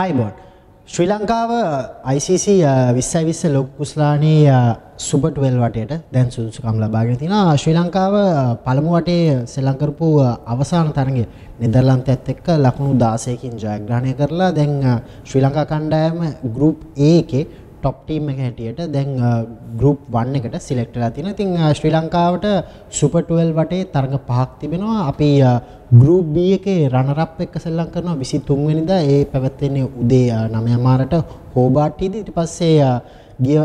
අයිබෝන් ශ්‍රී ලංකාව ICC විස්සයි විස්ස ලොක් කුස්ලානී සුපටවල් වටයට දැන් සුදුසුකම් ලබාගෙන තින ශ්‍රී ලංකාව පළමු වටේ සෙල්ලංකරපු අවසාන තරගේ නිදර්ලන්ත ඇත් එක්ක ලකුණු දාසයකින් ජයග්‍රහණය කරලා දැන් ශ්‍රී ලංකා කණ්ඩායම ගරුප් ඒකේ ටොප් ටීම් එක හැටියට දැන් ගරුප් වන්න එකට සිලෙක්ටලා තියෙන ඉතින් ශ්‍රී ලංකාවට සුපටුවල් වටේ තරඟ පහක් තිබෙනවා අපි ගරුප් B එකේ රනරප් එක සෙල්ලම් කරනවා 23 වෙනිදා ඒ පැවැත්වෙන්නේ උදේ 9 මාරට හෝබාට්ටියේදී ඊට පස්සේ ගිය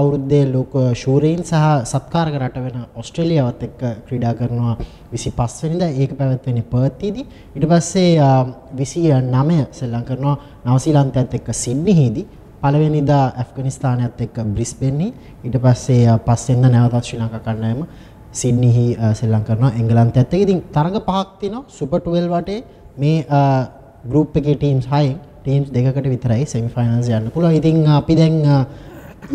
අවුරුද්දේ ලෝක ශූරීන් සහ සත්කාරක රට වෙන ඔස්ට්‍රේලියාවත් එක්ක ක්‍රීඩා කරනවා 25 වෙනිදා ඒක පැවැත්වෙන්නේ පර්ත්තියේදී ඊට පස්සේ 29 සෙල්ලම් කරනවා නවසීලන්තයත් එක්ක සිඩ්නිහිදී පළවෙනිදා ඇෆ්ගනිස්ථානයත් එක්ක බ්‍රිස්බෙන්නි ඊට පස්සේ පස්සෙන්ද නැවතත් ශ්‍රී ලංකා කණ්ඩායම සිඩ්නිහි සෙල්ලම් කරනවා එංගලන්තයත් එක්ක. ඉතින් තරඟ පහක් තියෙනවා සුපර් 12 වටේ මේ ගෲප් එකේ ටීම්ස් හයෙන් ටීම්ස් දෙකකට විතරයි සෙමි ෆයිනල්ස් යන්න පුළුවන්. ඉතින් අපි දැන්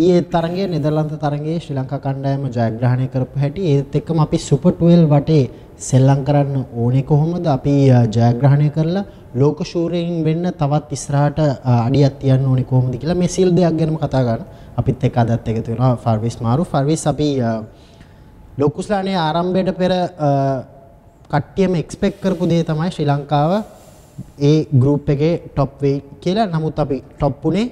ඊයේ තරගයේ නෙදර්ලන්ත තරගයේ ශ්‍රී ලංකා කණ්ඩායම ජයග්‍රහණය කරපු හැටි ඒත් එක්කම අපි සුපර් 12 වටේ සෙල්ලම් කරන්න ඕනේ කොහොමද අපි ජයග්‍රහණය කරලා ලෝක ශූරයෙන් වෙන්න තවත් ඉස්රාට අඩියක් තියන්න ඕනි කොහොමද කියලා මේ සිල් දෙයක් ගැනම කතා ගන්න. අපිත් එක්ක අදත් එකතු වෙනවා ෆර්විස් මාරු. ෆර්විස් අපි ලොකුස්ලානේ ආරම්භයට පෙර කට්ටියම එක්ස්පෙක්ට් කරපු දේ තමයි ශ්‍රී ලංකාව ඒ ගෲප් එකේ টොප් වෙයි කියලා. නමුත් අපි টොප් උනේ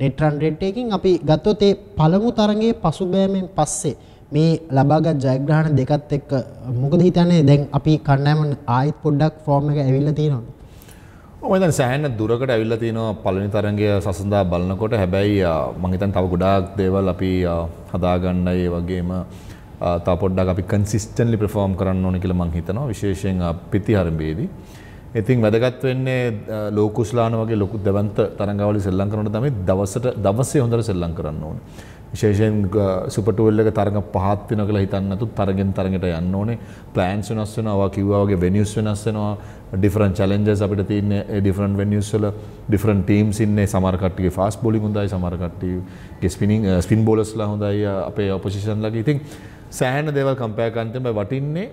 net run rate එකකින් අපි ගත්තොත් ඒ පළමු තරඟයේ පසුබෑමෙන් පස්සේ මේ ලබාගත් ජයග්‍රහණ දෙකත් එක්ක මොකද හිතන්නේ දැන් අපි කණ්ඩායම ආයෙත් පොඩ්ඩක් ෆෝම් එක ඇවිල්ලා තියෙනවා. ඔමතන් සෑන දුරකට ඇවිල්ල තියෙනවා පලනි තරන්ගේ සසඳා බලනකොට හැබැයි මහිතන් තව ගොඩාක් දේවල් අපි හදාගන්න ඒ වගේම තපොඩ්ඩක් අපි කන්සිස්ටන්ලි ප්‍රෆෝර්ම් කරන්න ඕන කියල මං හිතනවා විශේෂයෙන් පිති හරම්බේදී. ඉතින් වැදගත් වෙන්නේ ලෝකුස්ලාන වගේ ලොකු දෙවන්ත තරඟවලි සෙල්ලං කරනට තමයි දවසට දවස්සේ හොඳර සෙල්ලං කරන්න ඕනේ. විශේෂයෙන් සුපටුවල් එක තරඟ පහත් වෙනවා කියලා හිතන්නේ නැතු තරගෙන් තරඟට යන්න ඕනේ ප්ලෑන්ස් වෙනස් වෙනවා කිව්වා වගේ වෙනියුස් වෙනස් වෙනවා ඩිෆරන්ට් චැලෙන්ජස් අපිට තියෙන්නේ ඒ ඩිෆරන්ට් වෙනියුස් වල ඩිෆරන්ට් ටීම්ස් ඉන්නේ සමහර කට්ටියගේ ෆාස්ට් බෝලිං හොඳයි සමහර කට්ටියගේ ස්පිනින් ස්පින් බෝලර්ස්ලා හොඳයි අපේ ඔපොසිෂන්ලාගේ ඉතින් සෑහෙන දේවල් කම්පයර් කරන්න තමයි වටින්නේ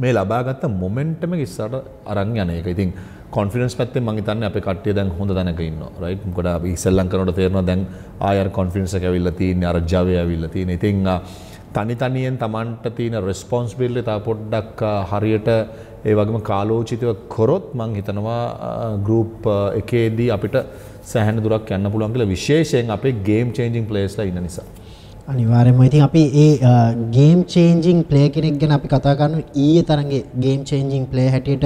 මේ ලබාගත්ත මොමෙන්ටම ඉස්සට අරන් යන එක ඉතින් කොන්ෆිඩන්ස් පැත්තේ මං හිතන්නේ අපේ කට්ටිය දැන් හොඳ තැනක ඉන්නවා රයිට් මොකද අපි ඉස්සෙල්ලම් කරනකොට තේරෙනවා දැන් ආයර් කොන්ෆිඩන්ස් එක ඇවිල්ලා තියෙන්නේ අර ජවය ඇවිල්ලා තියෙන්නේ ඉතින් තනි තනියෙන් තමන්ට තියෙන රෙස්පොන්ස්බිල්ලි තා පොඩ්ඩක් හරියට ඒ වගේම කාලෝචිතව කොරොත් මං හිතනවා ගරුප් එකේදී අපිට සැහැන දුරක් යන්න පුළුවන් කියලා විශේෂයෙන් අපේ ගේම් චේන්ජිං ප්ලේස්ලා ඉන්න නිසා අනිවාර්යයෙන්ම ඉතින් අපි ඒ ගේම් චේන්ජින් ප්ලේ කෙනෙක් ගැන අපි කතා කරන ඊයේ තරඟේ ගේම් චේන්ජින් ප්ලේ හැටියට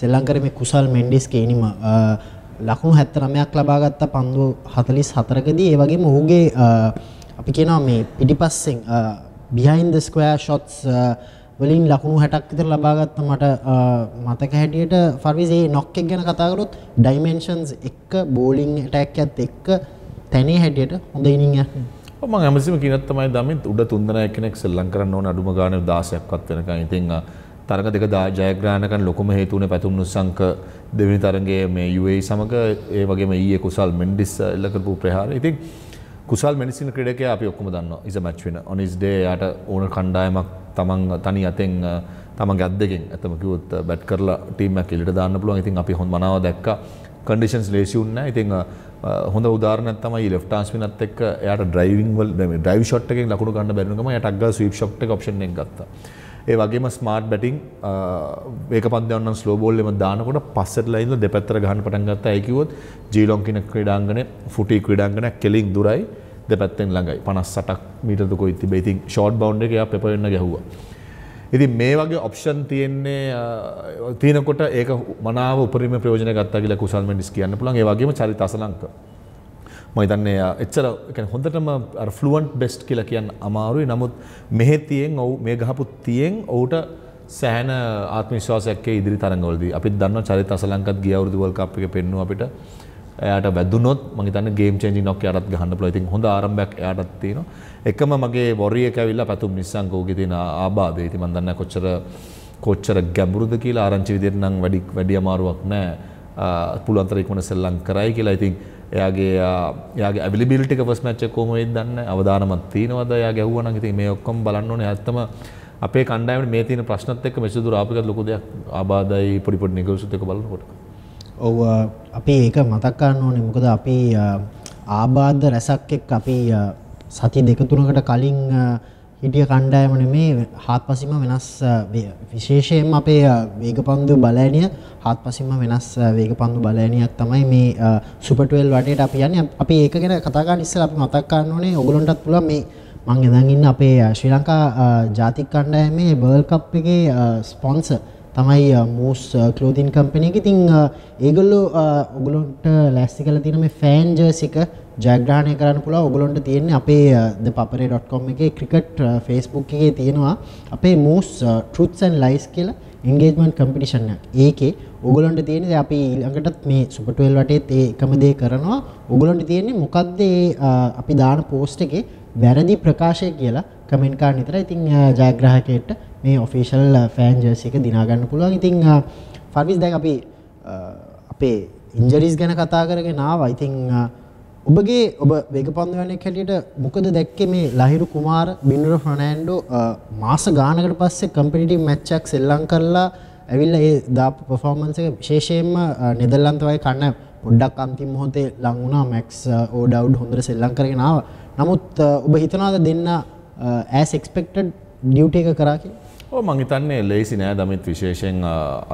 සෙල්ලංකර මේ කුසල් මෙන්ඩිස් කේනිම ලකුණු 79ක් ලබා ගත්ත පන්දු 44කදී ඒ වගේම ඔහුගේ අපි කියනවා මේ පිටිපස්සෙන් behind the square shots වලින් ලකුණු 60ක් විතර ලබා ගත්ත මට මතක හැටියට ෆර්විස් ඒ නොක් එක ගැන කතා කරොත් dimensions එක bowling attack එකත් එක්ක තැනේ හැටියට හොඳ ඉනිං එකක් ම ඇමසිම කියනත් තමයි දමින් උඩ තුන්දනය කෙනෙක් සෙල්ලං කරන්න ඕන අඩුම ගාන දාසයක්වත් වෙනකන් ඉතින් තරග දෙක දා ජයග්‍රහණකන් ලොකුම හේතුවනේ පැතුම් නුස්සංක දෙවනි තරගයේ මේ UAE සමග ඒ වගේම ඊයේ කුසල් මෙන්ඩිස් එල්ල කරපු ප්‍රහාරය. ඉතින් කුසල් මෙන්ඩිස්න ක්‍රීඩකයා අපි ඔක්කොම දන්නවා. Is a match winner. On his day යාට ඕන කණ්ඩායමක් තමන් තනි අතෙන් තමන්ගේ අත් දෙකෙන් ඇත්තම කිව්වොත් බැට් කරලා ටීම් එකක් එළියට දාන්න පුළුවන්. ඉතින් අපි හොඳ මනාව දැක්කා. කන්ඩිෂන්ස් ලේසි වුණේ නැහැ. ඉතින් හොඳ උදාරනත් තමයි ලෙෆ්ටාන්ස්මිනත් එක් යට ඩ්‍රයිවිංවල් ඩයිව ෂොට් එකෙන් ලකුණු ගන්න බැරිනකම යට අග්ග ස්වීප් ෂොට් එක ඔප්ෂන් එකක් ගත්තා. ඒ වගේම ස්මාර්ට් බැටිං ඒක පන්දයන්න ස්ලෝබෝල් එම දානකොට පස්සට ලයින්ල දෙපැත්තර ගහන්න පටන් ගත්තා ඇයි කිව්වොත් ජීලොන් කියන ක්‍රීඩාංගනේ ෆුටි ක්‍රීඩාංගනයක් කෙලින් දුරයි දෙපැත්තෙන් ළඟයි 58ක් මීටර දුරකෝ ඉතිබේ. ඉතින් ෂෝට් බවුන්ඩ් එක එයා පෙපරෙන්න ගැහුවා. ඉති මේ වගේ ඔප්ෂන් තියෙන්නේ තියනකොට ඒක මනාව උපරිම ප්‍රයෝජන ගත්තගල කුසල්මෙන්ඩිස් කියන්න පුළන් ඒවාගේම චරිතසලංක මයිතන්නේ එච්චර හොඳටම ෆලුවන්ට් බෙස්ට් කියලා කියන්න අමාරුයි නමුත් මෙහෙ තියෙන් ඔවු මේ ගහපු තියෙන් ඔවුට සෑන ආත්මිශ්වාසයක්ක ඉදිරි තරගවලදී අපිත් දන්න චරිත අසලංකත් ගිය අවුරුදු වල්කප් එක පෙන්නු අපිට එයට වැදුනොත් මහිතන ගේම් චෙන්ජි නොක් අරත් ගහන්න පුලයිතින් හොඳ ආරම්භයක් යාටත් තියෙන එකම මගේ බොරිය කැවිල්ලා පැතුම් නිසං ගෝග තින ආබාධය ති මන්දන්න කොච්චර කොච්චර ගැඹුරුද කියලා ආරංචි විදිරනම් වැඩික් වැඩිය අමාරුවක් නෑ පුළුවන්තරෙක්මන සෙල්ලං කරයි කියලා ඉතින් එයාගේ යාගේ ඇවිලිබිල්ටි ෆස් මච්ච කෝමේ දන්න අවධානමත් තියෙනවද යා ගැව්වන ඉතින් මේ ඔක්කොම බලන්න ඕනේ ඇත්තම අපේ කණ්ඩායමට මේ තියෙන ප්‍රශ්නත් එක්ක මෙසුදු රාපිකත් ලොකු දෙයක් ආබාධයි පොඩි පොඩි නිගල්සුත් එක බලනකොට ඔව් අපි ඒක මතක් ගන්න ඕනේ මොකද අපි ආබාධ රැසක් එක්ක අපි සති දෙක තුනකට කලින් හිටිය කණ්ඩායම නෙමේ හාත්පසින්ම වෙනස් විශේෂයෙන්ම අපේ වේගපන්දු බලෑනිය හාත්පසින්ම වෙනස් වේගපන්දු බලෑනියක් තමයි මේ සුපර් 12 වටේට අපි යන්නේ අපි ඒක ගැන කතා ගන්න ඉස්සෙල්ලා අපි මතක් ගන්න ඕනේ ඕගොල්ලන්ටත් පුළුවන් මේ මං එදන් ඉන්න අපේ ශ්‍රී ලංකා ජාතික කණ්ඩායමේ බර්ල්ඩ් කප් එකේ ස්පොන්සර් තමයි මූස් කලෝතින් කම්පනයක ඉතිං ඒගොල්ලු ඔගුලොන්ට ලැස්සි කල තිනම ෆෑන් ජර්සික ජයග්‍රහණය කරන්න පුලා ඔගුලොන්ට තියෙන්නේ අපේ ද පපරේ ඩොට්කොම් එක ක්‍රිකට් ෆේස්බුක් එකේ තියෙනවා අපේ මූස් ටෘත්සන් ලයිස් කියලා ඉන්ගේජමන් කම්පිටිෂන්න ඒකේ ඔගලොන්ට තියෙන අපි ඊළඟටත් මේ සුපටුවල් වටේ ඒකම දේ කරනවා ඔගලොන්ට තියෙන්නේ මොකක්දේ අපි දාන පෝස්ට එකේ වැරදි ප්‍රකාශය කියලා කමෙන්කාන් නිතර ඉතිං ජයග්‍රහකයට මේ ඔෆිෂල් ෆෑන් ජර්සි එක දිනාගන්න පුළුවන් ඉතිං ෆර්විස් uh, දැන් අපි uh, අපේ ඉන්ජරිස් ගැන කතා කරගෙන ආවා ඉතිං uh, ඔබගේ ඔබ වේග පන්දුවනෙක් හැටියට මොකද දැක්කේ මේ ලහිරු කුමාර බින්ඩර ෆර්නෑන්ඩෝ මාස ගානකට පස්සේ කම්පිටිටි මැච්චක් සෙල්ලම් කරලා ඇවිල්ලා ඒ දාපු පර්ෆෝමන්ස් එක විශේෂයෙන්ම නෙදර්ලන්තවයි කන්න පොඩ්ඩක් අන්තිම මොහොතේ ලං වුණා මැක්ස් ඕඩවුඩ් හොඳට සෙල්ලම් කරගෙන ආවා. නමුත් ඔබ හිතනවාද දෙන්න ඇස් එක්ස්පෙක්ටඩ් ඩියුටි එක කරා කියලා? මංහිතන්නේ ලෙසි නෑ දමත් විශේෂයෙන්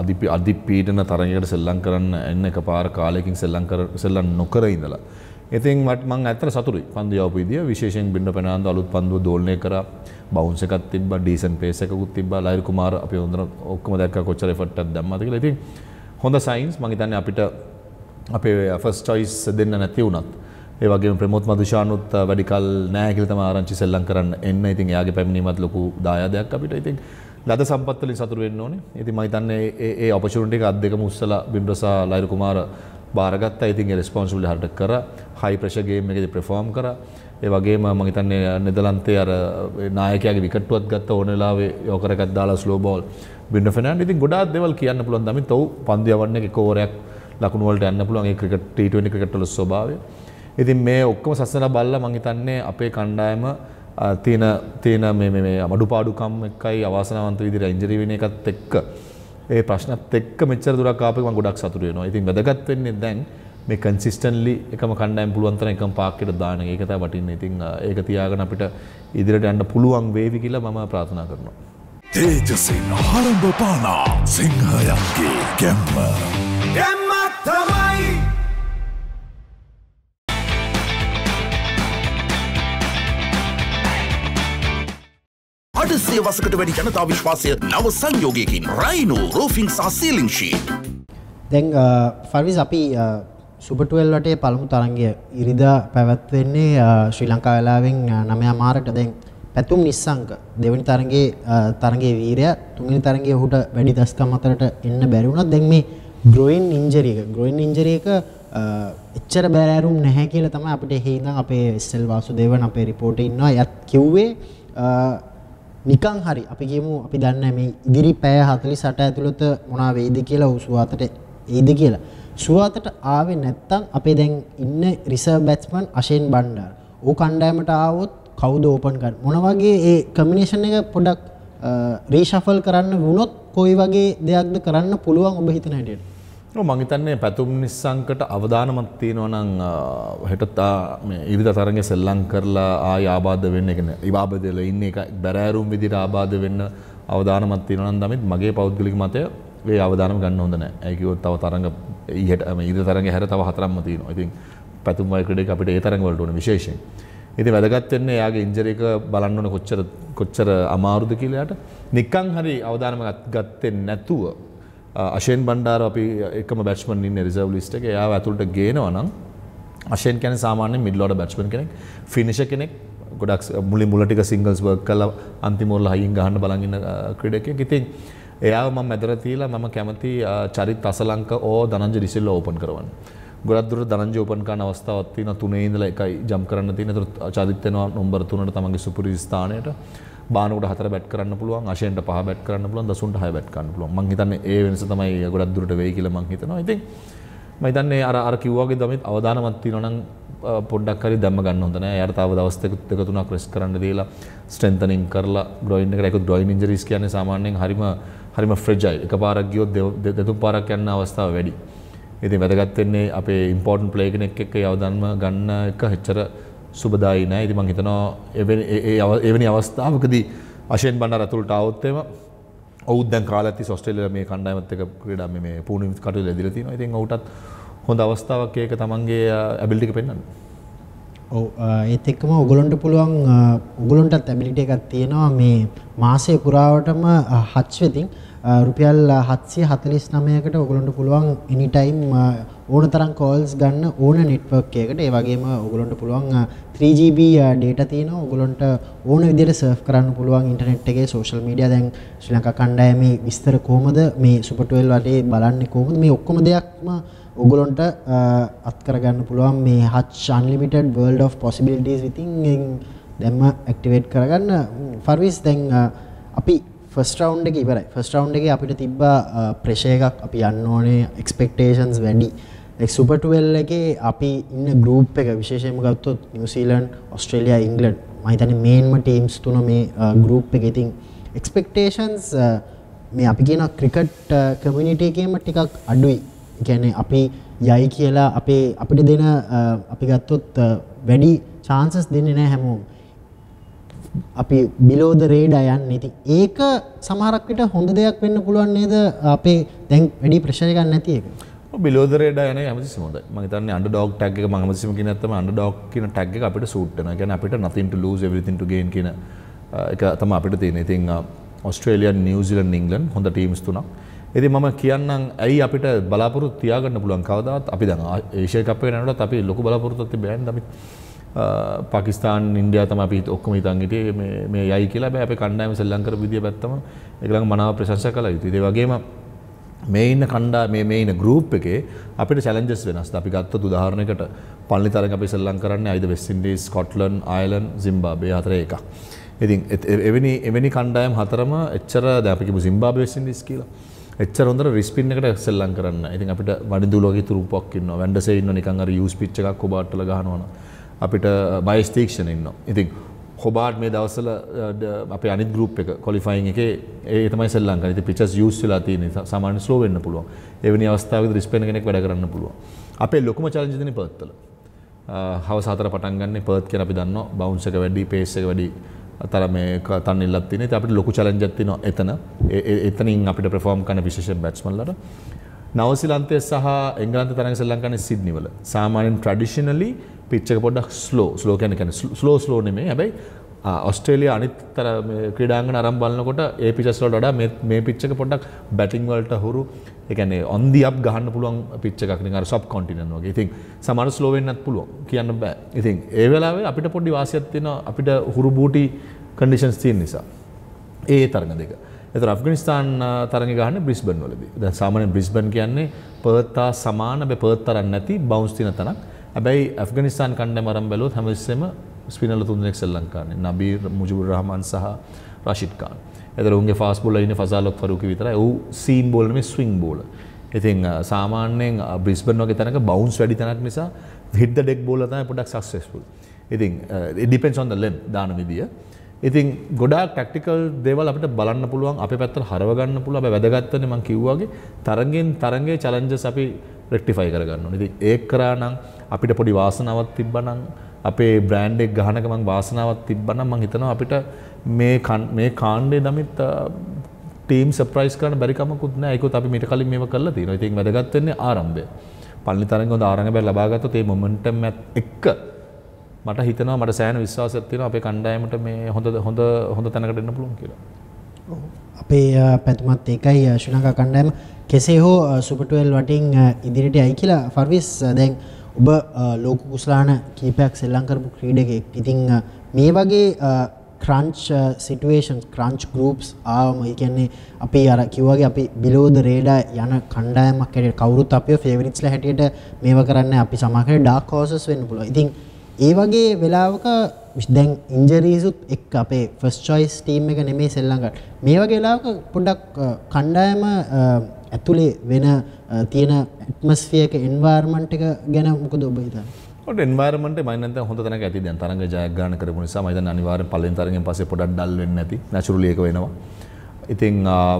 අධිපි අධිපීටන තරයකට සෙල්ලං කරන්න එන්න එක පාර කාලයකින් සෙල්ලන් නොකර ඉඳලා. ඉතින් මට මං ඇතර සතුරයි පන්දියවපීදිය විශේෂෙන් බින්න පෙනාන්ද අලුත් පන්දුව දෝල්නය කර බවන්ස එකත් තිබ ඩීසන් පේසකුත් තිබ ලයිර කුමාර අප හොඳ ඔක්කම දැක් කොච්චර ෆට දම්මතික ඉතින් හොඳ සයින්ස් මහිතන්න අපිට අපේ ෆස් චොයිස් දෙන්න නැති වුණත්. ඒවගේ ප්‍රමුත් මදුෂානුත් වැඩිකල් නෑකිලතම ආරංචි සෙල්ලං කරන්න එන්න ඉතින් යාගේ පැමිණීමත් ලොකු දායාදයක් අපිට ඉතින් ලද සම්පත්වලින් සතුර වෙන්න ඕනේ. ඉතින් මම හිතන්නේ ඒ ඔපචුනිටි එක අත් දෙකම උස්සලා බිම්රසා ලයිරු කුමාර බාරගත්තා. ඉතින් ඒ රෙස්පොන්සිබිලි හරියට කරා. හයි ප්‍රෙෂර් ගේම් එකේදී පර්ෆෝම් කරා. ඒ වගේම මම හිතන්නේ නෙදලන්තේ අර නායකයාගේ විකට්ටුවත් ගත්ත ඕන වෙලාවේ යෝකරකක් දාලා ස්ලෝ බෝල් බින්න ෆෙනන්ඩ් ඉතින් ගොඩාක් දේවල් කියන්න පුළුවන් දමින් තව පන්දු යවන්න එක ඕවරයක් ලකුණු වලට යන්න පුළුවන් ඒ ක්‍රිකට් T20 ක්‍රිකට් වල ස්වභාවය. ඉතින් මේ ඔක්කොම සස්සන බලලා මම හිතන්නේ අපේ කණ්ඩායම තියෙන තියෙන මේ මේ අඩුපාඩුකම් එකයි අවාසනාවන්ත විදිහට ඉන්ජරි වෙන එකත් එක්ක ඒ ප්‍රශ්නත් එක්ක මෙච්චර දුරක් ආපෙක මම ගොඩක් සතුටු වෙනවා. ඉතින් වැදගත් වෙන්නේ දැන් මේ කන්සිස්ටන්ට්ලි එකම කණ්ඩායම් පුළුවන් තරම් එකම පාක්කෙට දාන එක. ඒක තමයි වටින්නේ. ඉතින් ඒක තියාගෙන අපිට ඉදිරියට යන්න පුළුවන් වේවි කියලා මම ප්‍රාර්ථනා කරනවා. තේජසින් හරඹ පානා සිංහයන්ගේ ගැම්ම අටසේ වසකට වැඩි ජනතා විශ්වාසය නව සංයෝගයකින් රයිනෝ රෝෆිං සහ සීලිංශී. දැන් ෆර්විස් අපි සුබටුවල්ලටේ පළමු තරන්ගේ ඉරිදා පැවැත්වෙන්නේ ශ්‍රී ලංකා වෙලාවෙන් නමයා මාරට දැන් පැතුම් නිස්සංක දෙවනි තරගේ තරගේ වීරය තුන්ගනි තරගේ ඔහුට වැඩි දස්කම් අතරට එන්න බැරිවුණත් දැන් මේ ග්‍රෝයින් ඉංජරියක ග්‍රෝයින් ඉංජරියක එච්චර බෑරුම් නැහැ කියලා තමයි අපිට හේඳන් අපේ ස්ටෙල් වාසුදේවන අපේ රිපෝටර් ඉන්නවා යත් කිව්වේ නිකන් හරි අපි කියමු අපි දන්නේ මේ ඉදිරි පැය 48 ඇතුළත මොනවා වෙයිද කියලා උසුවාතට එයිද කියලා. සුවාතට ආවේ නැත්තම් අපේ දැන් ඉන්න රිසර්ව් බැට්ස්මන් අෂෙන් බණ්ඩාර. ඌ කණ්ඩායමට ආවොත් කවුද ඕපන් කරන්නේ? මොන වගේ ඒ කම්බිනේෂන් එක පොඩක් රීෂෆල් කරන්න වුණොත් කොයි වගේ දෙයක්ද කරන්න පුළුවන් ඔබ හිතන හැටියට? මංහිතන්නේ පැතුම් නිස්සංකට අවධානමත් තියෙනවනං හෙටත්තා ඉරිත තරග සෙල්ලං කරලා ආය ආබාධ වෙන්න එකන ඉවාබදල ඉන්න එක බැරෑරුම් විදිට ආබාධ වෙන්න අවධානමත් තියෙනවන දමත් මගේ පෞද්ගලික මතය වේ අවධානම ගන්න හොඳන ඇකිවොත් තව තරග ඉහට ඉද තරග හැර තව හතරම් තියෙන ඉතින් පැතුම් වයකඩ අපිට ඒ තරගවලට වන විශේෂෙන් ඉති වැදගත්වෙන්නේ යාගේ ඉංජරක බලන්නන කොච්චර කොච්චර අමාරුද කියලයාට නිකං හරි අවධානම ගත්තෙන් නැතුව අශයෙන් uh, බණ්ඩාර අපි එකම බැට්මන් ඉන්න රිසර්ව් ලිස්ට් එකේ එයාව ඇතුළට ගේනවා නම් අශයෙන් කියන්නේ සාමාන්‍ය මිඩ් ඕඩර් බැට්ස්මන් කෙනෙක් ෆිනිෂර් කෙනෙක් ගොඩක් මුලින් මුල ටික සිංගල්ස් වර්ක් කරලා අන්තිම වල හයින් ගහන්න බලන් ඉන්න uh, ක්‍රීඩකයෙක්. ඉතින් එයාව මම මැදට තියලා මම කැමති uh, චරිත් අසලංක ඕ ධනංජ රිසිල්ලා ඕපන් කරවන්න. ගොඩක්දුර දනජ ඕපන්කාන අවස්ථාවත් තියෙන තුනේ ඉඳලා එකයි ජම් කරන්න තියෙන චරිත් වෙනවා නම්බර 3ට තමන්ගේ සුපුරි ස්ථානයට. බානකට හතර බැට් කරන්න පුළුවන් අශයෙන්ට පහ බැට් කරන්න පුළුවන් දසුන්ට හය බැට් කරන්න පුළුවන් මං හිතන්නේ ඒ වෙනස තමයි ගොඩක් දුරට වෙයි කියලා මං හිතනවා ඉතින් මම හිතන්නේ අර අර කිව්වාගේ දමිත් අවදානමත් තියෙනවා නම් පොඩ්ඩක් හරි දැම්ම ගන්න හොඳ නෑ. එයාට තව දවස් දෙක දෙක තුනක් රෙස්ට් කරන්න දීලා ස්ට්‍රෙන්තනින් කරලා ග්‍රොයින් එකට ඒක ග්‍රොයින් ඉන්ජරිස් කියන්නේ සාමාන්‍යයෙන් හරිම හරිම ෆ්‍රෙජයිල්. එකපාරක් ගියොත් දෙතුන් පාරක් යන්න අවස්ථාව වැඩි. ඉතින් වැදගත් වෙන්නේ අපේ ඉම්පෝටන්ට් ප්ලේයර් කෙනෙක් එක්ක යවදන්ම ගන්න එක හෙච්චර සුබදායි නෑ ඉති මං හිතනවා එවැනි අවස්ථාවකදී අශයෙන් බන්න රතුළට අවත්තම ඔෞද්දන් කාලති සොස්ටේල මේ කණ්ඩායමත්තක ක්‍රඩා මේ පූුණි කටු ලදිලතින ඉතින් ඔවටත් හොඳ අවස්ථාවක් ඒක තමන්ගේ ඇබිල්ටික uh, පෙන්න්න ඔව් ඒත් එක්කම ඔයගලන්ට පුළුවන් ඔයගලන්ටත් ඇබිලිටි එකක් තියෙනවා මේ මාසය පුරාවටම හච් වෙතින් රුපියල් 749කට ඔයගලන්ට පුළුවන් එනි ටයිම් ඕන තරම් කෝල්ස් ගන්න ඕන නෙට්වර්ක් එකකට ඒ වගේම ඔයගලන්ට පුළුවන් 3GB data තියෙනවා ඔයගලන්ට ඕන විදිහට සර්ෆ් කරන්න පුළුවන් ඉන්ටර්නෙට් එකේ සෝෂල් මීඩියා දැන් ශ්‍රී ලංකා කණ්ඩායමේ විස්තර කොහමද මේ සුපර් 12 වලේ බලන්නේ කොහොමද මේ ඔක්කොම දෙයක්ම ඔගොලොන්ට අත්කරගන්න පුළුවන් මේ Hutch unlimited world of possibilities විතින් දැම්ම ඇක්ටිවේට් කරගන්න ෆර්විස් දැන් අපි ෆස්ට රවන්් එක ඉවරයි ෆස්ට රවන්් එක අපිට තිබ්බ ප්‍රශය එකක් අපි යන්න ඕනේ එක්ස්පෙක්ටේෂන්ස් වැඩි සුපටුවල් එක අපි ඉන්න ගරූප් එක විශේෂයම ගත්තොත් නිවසීලන්් ඔස්ට්‍රේලයා ඉංගලන්් මහිතන මේන්ම ටීම්ස් තුන මේ ගරූප් එක ඉතින් එක්ස්පෙක්ටේෂන්ස් මේ අපි කියන ක්‍රිකට් කමිනිිටේකේම ටිකක් අඩුයි ගැන අපි යයි කියලා අපේ අපිට දෙන අපි ගත්තොත් වැඩි චාන්සස් දෙන්න නෑ හැමෝම් අපි බිලෝද රේඩ අයන්න ඉති ඒක සමහරක්කට හොඳ දෙයක් වෙන්න පුළුවන් නේද අපේ දැන් වැඩි ප්‍රශ්ය ගන්න නැති එක බිලෝදරයට යන ඇමති හොද මතන අඩ ඩොක් ටැක් එක මහමසිම නත්තම අඩ ඩොක් කියන ටැක් අපිට සුට්න ගැන අපිට නතින්ට ලූ විතිට ගෙන් කියන එක තම අපිට තියෙන ඉතින් ඔස්ට්‍රේලියන් නිවසිලන් ඉංගලන් හොඳ ටීමස් තුනක් එති මම කියන්නම් ඇයි අපිට බලාපොරොත් තියාගන්න පුළුවන් කවදත් අපි ද ඒශය කපේ නට අපි ලොක බලාපොරොත්ති බෑන් අපි පකිස්ාන් ඉන්ඩිය තම අපි ඔක්කම ඉතන්ගට මේ යයි කියලා බෑ අප කණ්ඩායම සෙල්ලංකර විදිිය පැත්තම එකළඟ මනාව ප්‍රශංස කළ යුතු ඒවගේම මේ ඉන්න කණ්ඩා මේ ඉන්න ගරප් එක අපිට සැලන්ජස් වෙනස් අපි ගත්ත දුදාහරණකට පල්ලි තර අපි සෙල්ලං කරන්න අයිද වෙස්සින්ඩස් කොට්ලන් අයිලන් සිම්බාබේ අතර එකක්. ඉතින් එවැනි එවැනි කණ්ඩායම් හතරම එච්චර දැපිකිම සිම්බාබ වෙස්සින්ඩස් කියලා එච්චර හොඳට රිස් පින් එකට සෙල්ලම් කරන්න. ඉතින් අපිට වඩිදුලෝගේ තුරුපක් ඉන්නවා. වැන්ඩසේ ඉන්නවා නිකන් අර යූස් පිච් එකක් හොබාට්ටල ගහනවනම්. අපිට බයිස් uh, තීක්ෂණ ඉන්නවා. ඉතින් හොබාට් මේ දවසල uh, අප අනි ගරුප් එක කොලිෆයින් එක ඒතම සෙල්ලංක ති පිචස් යුස් ලා තියන සාමාන්‍ය ස්ලෝ වෙන්න පුළුව එවැනි අවස්ථාව රිස්පෙන කෙනෙක් වැඩ කරන්න පුළුව අපේ ලොකුම චලජිතන පත්තල හවසාතර පටන්ගන්න පත් කිය අපි දන්න බෞන්සක වැඩි පේසක වැඩි තර මේ තන්නල්ලත් තින අපට ලොකු චලන්ජත්තින එතන එතනින් අපිට ප්‍රෆෝර්ම් කන විශේෂ බැට්ස්මල්ලට නවසිලන්තය සහ එංගලන්ත තරග සල්ලංකන සිද්නිවල සාමානෙන් ට්‍රඩිෂනලි පිච්චක පොඩක් ස්ලෝ ස්ලෝ කැන කැන ස්ලෝ ස්ලෝනේ හැබයි ඔස්ට්‍රේලිය අනිත් තර ක්‍රඩාග අරම් බලන්නකොට ඒ පිචස්ලට වඩා මේ පිච්චක පොඩක් බැටිංවලට හුරු එකන ඔන්දියක් ගහන්න පුළුවන් පිච්චකක්න අර සබ් කොටිනන් වගේ ඉතින් සමර ස්ලෝවෙන්න්නත් පුළුවන් කියන්න බෑ ඉතින් ඒ වෙලාවේ අපිට පොඩි වාසියත්තින අපිට හුරු බූටි කඩිෂන්ස් තිීන් නිසා ඒ තරග දෙක එත අෆගනිස්ාන් තරග ගහන්න බ්‍රිස්බන් වලද ද සාමන බ්‍රිස්බන් කියන්නේ පර්තා සමාන පර්තරන්න නැති බෞස්තින තනක් ඇබැයි ඇෆගනිස්ාන් කණ්ඩ මරම් බැලූ හැමස්සම ස්පිනල තුන්නෙක් සෙල්ලංකාන්නේ නබීර් මුජුර රහමන් සහ රශිත් කාන්. ඇතර උන්ගේ ෆස් බොල ඉන්න ෆසාලොක් පරුක විතර ඔහු සීම් බෝලම ස්විං බෝල ඉතින් සාමාන්‍යයෙන් බ්‍රිස්බන් වගේ තැනක බවන්ස් වැඩි තැනක් නිසා හිට්ද ඩෙක් බෝල තමයි පොඩක් සක්සෙස්ෆුල් ඉතින් ඩිපෙන්ස් ඔන් ද ලෙබ් දාන විදිය ඉතින් ගොඩා ටක්ටිකල් දේවල් අපිට බලන්න පුළුවන් අප පැත්තට හරවගන්න පුළුව අප වැදගත්තන මං කිව්වාගේ තරගෙන් තරගේ චලන්ජ අපි රෙක්ටිෆයි කරගන්න ඉති ඒ කරානම් අපිට පොඩි වාසනාවත් තිබ්බනං අපේ බ්‍රෑන්ඩ් එක් ගහනක මං වාසනාවක් තිබ්බනම් මං හිතනවා අපිට මේ මේ කාණ්ඩේ නමිත් ටීම් සර්ප්‍රයිස් කරන්න බැරි කමකුත් නෑ ඒකත් අපි මීට කලින් මේව කරලා තියෙනවා. ඉතින් වැදගත් වෙන්නේ ආරම්භය. පළවෙනි තරඟ හොඳ ආරම්භයක් ලබා ගත්තොත් ඒ මොමන්ටම් එක මට හිතනවා මට සෑහෙන විශ්වාසයක් තියෙනවා අපේ කණ්ඩායමට මේ හොඳ හොඳ හොඳ තැනකට එන්න පුළුවන් කියලා. ඔව්. අපේ පැතුමත් ඒකයි ශ්‍රී ලංකා කණ්ඩායම කෙසේ හෝ සුපර් 12 වටින් ඉදිරියට යයි කියලා ෆර්විස් දැන් ඔබ ලෝක කුස්ලාන කීපයක් සෙල්ලංකරපු ක්‍රීඩකෙක් ඉතිං මේ වගේ ක්‍රංච් සිටුවේෂන් ක්‍රංච් ගරුප්ස් ආවම කියන්නේ අපි අර කිව්වගේ අපි බිලෝද රේඩා යන කණ්ඩායමක් කැට කවුරුත් අප ෆේවරිස්ල හැටියට මේව කරන්න අපි සමාකට ඩාක් හෝසස් වෙන්න පුල ඉතින් ඒ වගේ වෙලාවක දැන් ඉන්ජරීසුත් එක් අපේ ෆස් චොයිස් ටීම් එක නෙමේ සෙල්ලඟට මේ වගේ වෙලාවක පොඩක් කණ්ඩායම ඇතුලේ වෙන තියෙන ඇට්මස්ෆියක එන්වර්මන්ට් එක ගැන මොකද ඔබ හිතන්නේ? ඔන්න එන්වර්මන්ට් එකයි මම හොඳ තැනක ඇති දැන් තරංග ජයග්‍රහණ කරපු නිසා මම හිතන්නේ අනිවාර්යෙන් පළවෙනි තරගෙන් පස්සේ පොඩක් ඩල් වෙන්නේ නැති නැචරලි එක වෙනවා. ඉතින්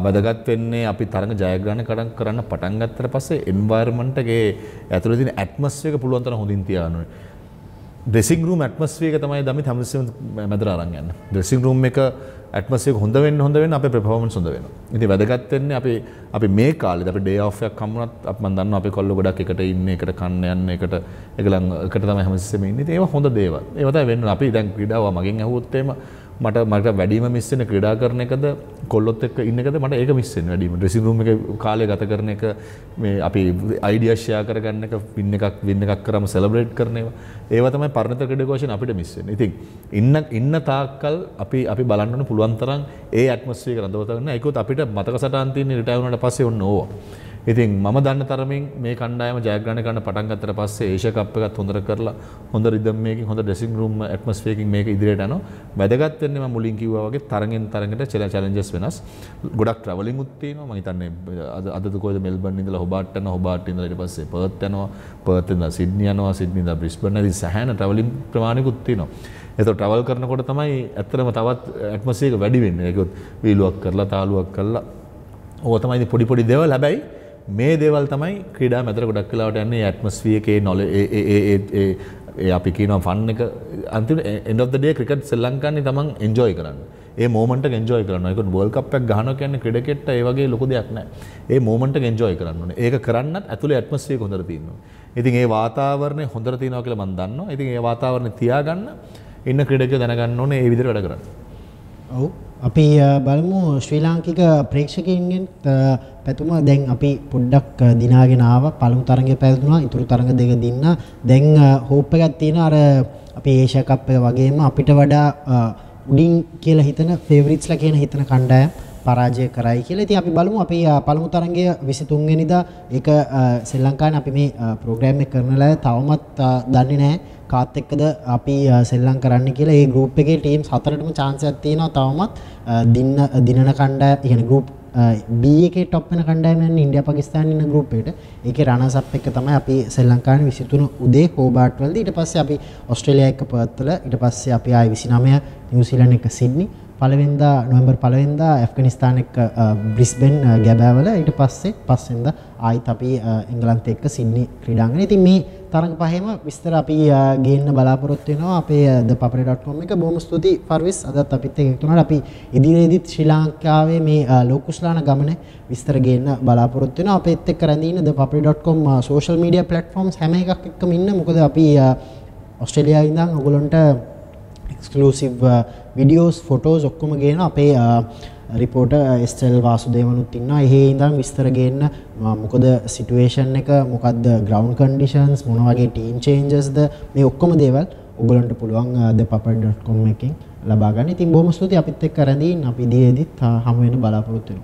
වැදගත් වෙන්නේ අපි තරඟ ජයග්‍රහණ කරන් කරන්න පටන් ගත්තට පස්සේ එන්වයර්න්මන්ට් එකේ ඇතුළේ තියෙන ඇට්මොස්ෆියර් එක පුළුවන් තරම් හොඳින් තියාගන්න ඕනේ. ඩ්‍රෙසිං රූම් ඇට්මොස්ෆියර් එක තමයි දමිත හැමතිස්සෙම මැදට අරන් යන්නේ. ඩ්‍රෙසිං රූම් එක ඇටමසය හොඳවෙන් හොඳවෙන් අප ප්‍රපවම සොඳ වෙන ඉති වැදගත්වෙන්නේ අපි අපි මේ කාලෙ අප ඩේෝෆයක් කමුණත් අප දන්න අපි කොල්ල ගොඩක් එකට ඉන්න එකට කන්න යන්න එකට එකළඟ එකට තම හැමසම ඉන්න ඒව හොඳ දේව ඒවත වෙන්න අපි දැන් ක්‍රඩාව මගින් ඇහුත්තේම මට මට වැඩීම මිස්සන ක්‍රඩා කරන එකද කොල්ොත් එක් ඉන්නකද මට ඒක මිස්සෙන් වැඩීම ්‍රසිරුම් එක කාලය ගත කරන එක මේ අපි අයිඩියශ්‍යා කරගන්න එක පින්න එකක් වෙන්න එකක් කරම සෙලබ්‍රේට් කරනවා ඒවතම පරණත ක්‍රඩකෝෂන් අපිට මිස්සෙන් ඉතින් ඉන්න ඉන්න තාක්කල් අපි අපි බලන්නන පුළුවන්තරන් ඒ ඇත්මස්සේ කරදවතන්න එකකුත් අපිට මතක සටන්තින් නිටවුණට පස්සේ ඔන්න ඕවා ඉතින් මම දන්න තරමින් මේ කණ්ඩායම ජයග්‍රහණ කරන්න පටන් ගත්තට පස්සේ ඒෂියා කප් එකත් හොඳට කරලා හොඳ රිද්ම් එකකින් හොඳ ඩ්‍රෙසින් රූම් ඇට්මොස්ෆියර් එකකින් මේක ඉදිරියට යනවා. වැදගත් වෙන්නේ මම මුලින් කිව්වා වගේ තරගෙන් තරගට චැලෙන්ජස් වෙනස්. ගොඩක් ට්‍රැවලින් උත් තියෙනවා. මම හිතන්නේ අද අද කොහෙද මෙල්බන් ඉඳලා හොබාට් යනවා. හොබාට් ඉඳලා ඊට පස්සේ පර්ත් යනවා. පර්ත් ඉඳලා සිඩ්නි යනවා. සිඩ්නි ඉඳලා බ්‍රිස්බන් ඉඳලා සෑහෙන ට්‍රැවලින් ප්‍රමාණයකුත් තියෙනවා. එතකොට ට්‍රවල් කරනකොට තමයි ඇත්තටම තවත් ඇට්මොස්ෆියර් එක වැඩි වෙන්නේ. ඒකත් වීලුවක් කරලා තාලුවක් කරලා ඕක තමයි පොඩි පොඩි දේවල්. හැබැයි මේ දේවල් තමයි ක්‍රඩා මැතර ගොඩක් කලාවට යන්නේ ඇත්මස්වියකේ නොල අපි කියනම් ෆන්න එක අන්ති එන්ඩොදේ ක්‍රිකට් සෙල්ලංකාන්නේ තමන් එන්ජෝයි කරන්න ඒ මෝමට ගෙන්ජෝයි කරන්න එක බොල් කප්ක් ගහන කියන්න ක්‍රඩකෙට් ඒගේ ලොක දෙයක් නෑ ඒ මෝමට ගෙන්ජෝයි කරන්න ඒක කරන්නත් ඇතුළ ඇත්මස්වේ හොඳර තින්නවා ඉතින් ඒ වාතාවරණය හොඳර තියනව කියල මන්දන්න ඉතින් ඒ වාතාවරණය තියාගන්න ඉන්න ක්‍රඩක දැනගන්න ඕනේ ඒ විදිර වැඩ කරන්න ඔවු අපි බලමු ශ්‍රී ලාංකික ප්‍රේක්ෂකයන්ගෙන් පැතුම දැන් අපි පොඩ්ඩක් දිනාගෙන ආව පළමු තරඟය පැවතුණා ඉතුරු තරඟ දෙක දින්න දැන් හෝප් එකක් තියෙන අර අපි ඒෂියා කප් එක වගේම අපිට වඩා උඩින් කියලා හිතන ෆේවරිට්ස්ලා කියන හිතන කණ්ඩායම් පරාජය කරයි කියලා. ඉතින් අපි බලමු අපි පළමු තරඟය 23 වෙනිදා ඒක ශ්‍රී ලංකාවේ අපි මේ ප්‍රෝග්‍රෑම් එක කරන ලෑ තවමත් දන්නේ නැහැ කාත් එක්කද අපි සෙල්ලම් කරන්න කියලා ඒ ගෲප් එකේ ටීම් හතරටම chance එකක් තියෙනවා තවමත් දින්න දිනන කණ්ඩායම් කියන්නේ ගෲප් B එකේ টොප් වෙන කණ්ඩායම යන ඉන්දියා පාකිස්තාන ඉන්න ගෲප් එකට ඒකේ රනර්ස් අප් එක තමයි අපි ශ්‍රී ලංකාවේ 23 උදේ හෝබාට් වලදී ඊට පස්සේ අපි ඕස්ට්‍රේලියා එක්ක පර්ත් වල ඊට පස්සේ අපි ආයි 29 නිව්සීලන්ත එක්ක සිඩ්නි පළවෙනිදා නොවැම්බර් පළවෙනිදා ඇෆ්ගනිස්තාන එක්ක බ්‍රිස්බෙන් ගැබෑවල ඊට පස්සේ පස්වෙනිදා ආයිත් අපි එංගලන්තය එක්ක සිඩ්නි ක්‍රීඩාංගණය. ඉතින් මේ තරඟ පහෙම විස්තර අපි ගේන්න බලාපොරොත්තු වෙනවා අපේ thepapare.com එක බොහොම ස්තුතියි පර්විස් අදත් අපිත් එක්ක එකතුනාට අපි ඉදිරියේදීත් ශ්‍රී ලංකාවේ මේ ලෝකුස්ලාන ගමන විස්තර ගේන්න බලාපොරොත්තු වෙනවා අපිත් එක්ක රැඳී ඉන්න thepapare.com social media platforms හැම එකක් එක්කම ඉන්න මොකද අපි ඔස්ට්‍රේලියාවේ ඉඳන් ඔයගොල්ලන්ට exclusive videos photos ඔක්කොම ගේන අපේ රිපෝට ස්ටල් වාසුදේවනුත් ඉන්න එහේ ඉඳම් විස්තරගන්න මොකද සිටුවේෂන් එක මොකක්ද ග්‍රවන්් කන්ඩිෂන්ස් මොනවගේ ටීම් චේන්ජස්ද මේ ඔක්කොම දේවල් ඔගලන්ට පුළුවන් ද පපඩ.කොම් එකින් ලබාගන්න ඉතින් බොම ස්තුති අපිත් එක් කරදී අපි දේදිත් හමුවෙන බලාපොරොත්තුරු